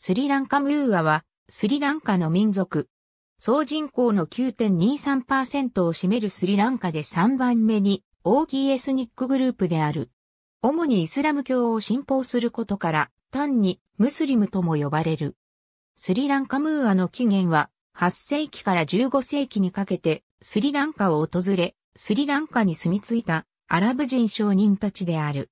スリランカムーアは、スリランカの民族。総人口の9.23%を占めるスリランカで3番目に大きいエスニックグループである。主にイスラム教を信奉することから、単にムスリムとも呼ばれる。スリランカムーアの起源は、8世紀から15世紀にかけて、スリランカを訪れ、スリランカに住み着いたアラブ人商人たちである。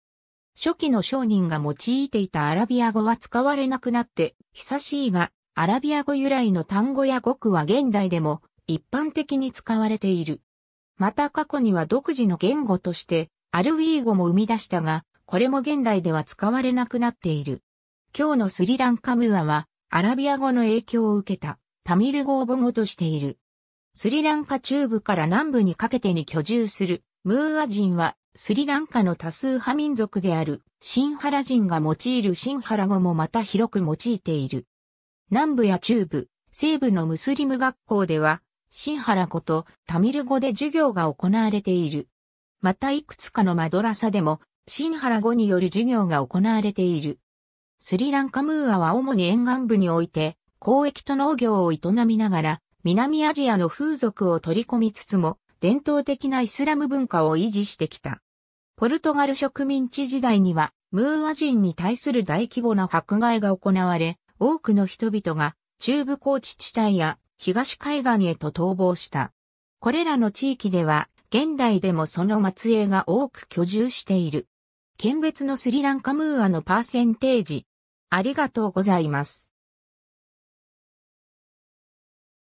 初期の商人が用いていたアラビア語は使われなくなって、久しいが、アラビア語由来の単語や語句は現代でも一般的に使われている。また過去には独自の言語として、アルウィー語も生み出したが、これも現代では使われなくなっている。今日のスリランカムアは、アラビア語の影響を受けた、タミル語を母語としている。スリランカ中部から南部にかけてに居住する、ムーア人はスリランカの多数派民族であるシンハラ人が用いるシンハラ語もまた広く用いている。南部や中部、西部のムスリム学校では、シンハラ語とタミル語で授業が行われている。またいくつかのマドラサでも、シンハラ語による授業が行われている。スリランカムーアは主に沿岸部において、交易と農業を営みながら、南アジアの風俗を取り込みつつも、伝統的なイスラム文化を維持してきた。ポルトガル植民地時代には、ムーア人に対する大規模な迫害が行われ、多くの人々が中部高地地帯や東海岸へと逃亡した。これらの地域では、現代でもその末裔が多く居住している。県別のスリランカムーアのパーセンテージ。ありがとうございます。